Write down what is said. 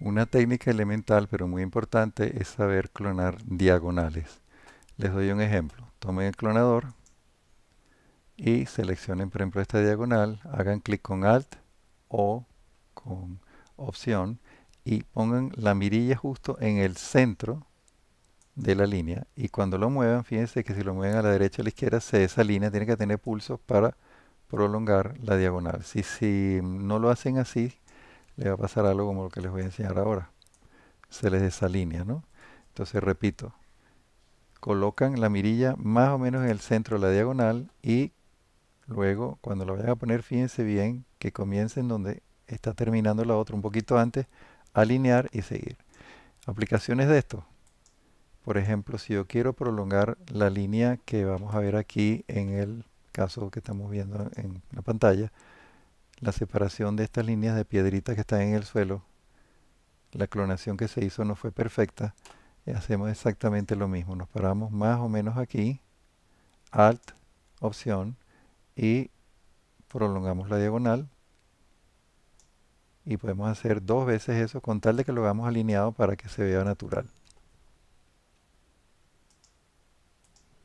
Una técnica elemental pero muy importante es saber clonar diagonales. Les doy un ejemplo. Tomen el clonador y seleccionen por ejemplo esta diagonal, hagan clic con Alt o con Opción y pongan la mirilla justo en el centro de la línea y cuando lo muevan, fíjense que si lo mueven a la derecha o a la izquierda, esa línea tiene que tener pulso para prolongar la diagonal. Si, si no lo hacen así, le va a pasar algo como lo que les voy a enseñar ahora. Se les desalinea, ¿no? Entonces repito, colocan la mirilla más o menos en el centro de la diagonal y luego cuando la vayan a poner fíjense bien que comiencen donde está terminando la otra un poquito antes, alinear y seguir. Aplicaciones de esto. Por ejemplo, si yo quiero prolongar la línea que vamos a ver aquí en el caso que estamos viendo en la pantalla, la separación de estas líneas de piedritas que están en el suelo, la clonación que se hizo no fue perfecta, eh, hacemos exactamente lo mismo, nos paramos más o menos aquí, Alt, opción, y prolongamos la diagonal, y podemos hacer dos veces eso con tal de que lo hagamos alineado para que se vea natural.